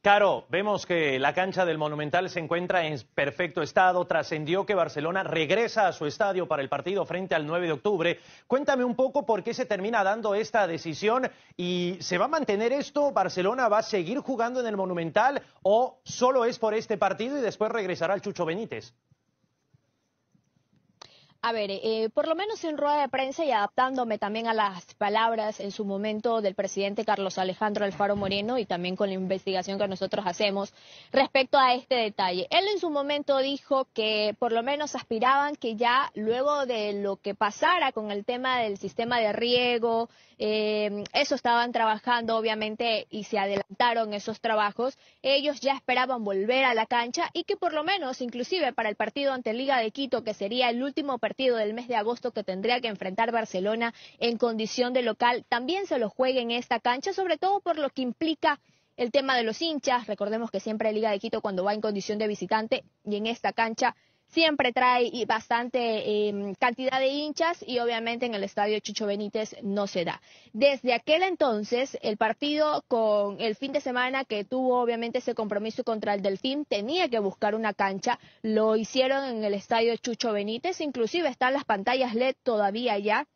Caro, vemos que la cancha del Monumental se encuentra en perfecto estado. Trascendió que Barcelona regresa a su estadio para el partido frente al 9 de octubre. Cuéntame un poco por qué se termina dando esta decisión y ¿se va a mantener esto? ¿Barcelona va a seguir jugando en el Monumental o solo es por este partido y después regresará al Chucho Benítez? A ver, eh, eh, por lo menos en rueda de prensa y adaptándome también a las palabras en su momento del presidente Carlos Alejandro Alfaro Moreno y también con la investigación que nosotros hacemos respecto a este detalle. Él en su momento dijo que por lo menos aspiraban que ya luego de lo que pasara con el tema del sistema de riego, eh, eso estaban trabajando obviamente y se adelantaron esos trabajos, ellos ya esperaban volver a la cancha y que por lo menos inclusive para el partido ante Liga de Quito, que sería el último partido, partido del mes de agosto que tendría que enfrentar Barcelona en condición de local también se lo juegue en esta cancha, sobre todo por lo que implica el tema de los hinchas. Recordemos que siempre Liga de Quito cuando va en condición de visitante y en esta cancha siempre trae bastante em, cantidad de hinchas y obviamente en el estadio Chucho Benítez no se da. Desde aquel entonces, el partido con el fin de semana que tuvo obviamente ese compromiso contra el Delfín tenía que buscar una cancha, lo hicieron en el estadio Chucho Benítez, inclusive están las pantallas LED todavía ya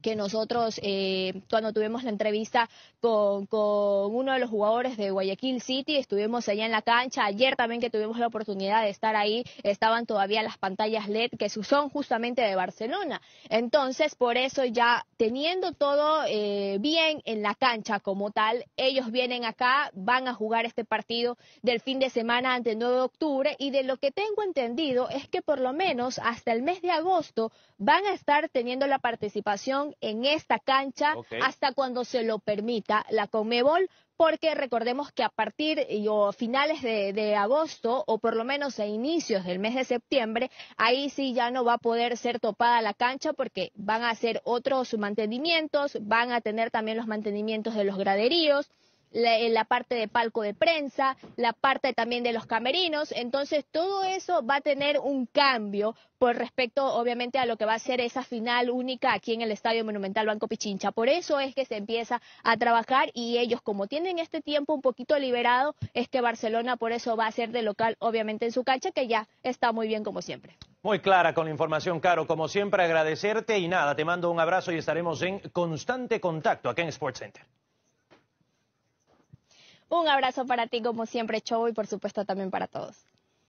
que nosotros eh, cuando tuvimos la entrevista con, uno de los jugadores de Guayaquil City, estuvimos allá en la cancha, ayer también que tuvimos la oportunidad de estar ahí, estaban todavía las pantallas LED que son justamente de Barcelona. Entonces, por eso ya teniendo todo eh, bien en la cancha como tal, ellos vienen acá, van a jugar este partido del fin de semana ante el 9 de octubre y de lo que tengo entendido es que por lo menos hasta el mes de agosto van a estar teniendo la participación en esta cancha hasta cuando se lo permita la Comebol, porque recordemos que a partir o finales de, de, agosto o por lo menos a inicios del mes de septiembre, ahí sí ya no va a poder ser topada la cancha porque van a hacer otros mantenimientos, van a tener también los mantenimientos de los graderíos la, eh, la, parte de palco de prensa, la parte también de los camerinos. Entonces, todo eso va a tener un cambio por respecto, obviamente, a lo que va a ser esa final única aquí en el Estadio Monumental Banco Pichincha. Por eso es que se empieza a trabajar y ellos, como tienen este tiempo un poquito liberado, es que Barcelona por eso va a ser de local, obviamente, en su cancha, que ya está muy bien como siempre. Muy clara con la información, Caro. Como siempre, agradecerte y nada, te mando un abrazo y estaremos en constante contacto aquí en Center. Un abrazo para ti como siempre, Chobo, y por supuesto también para todos.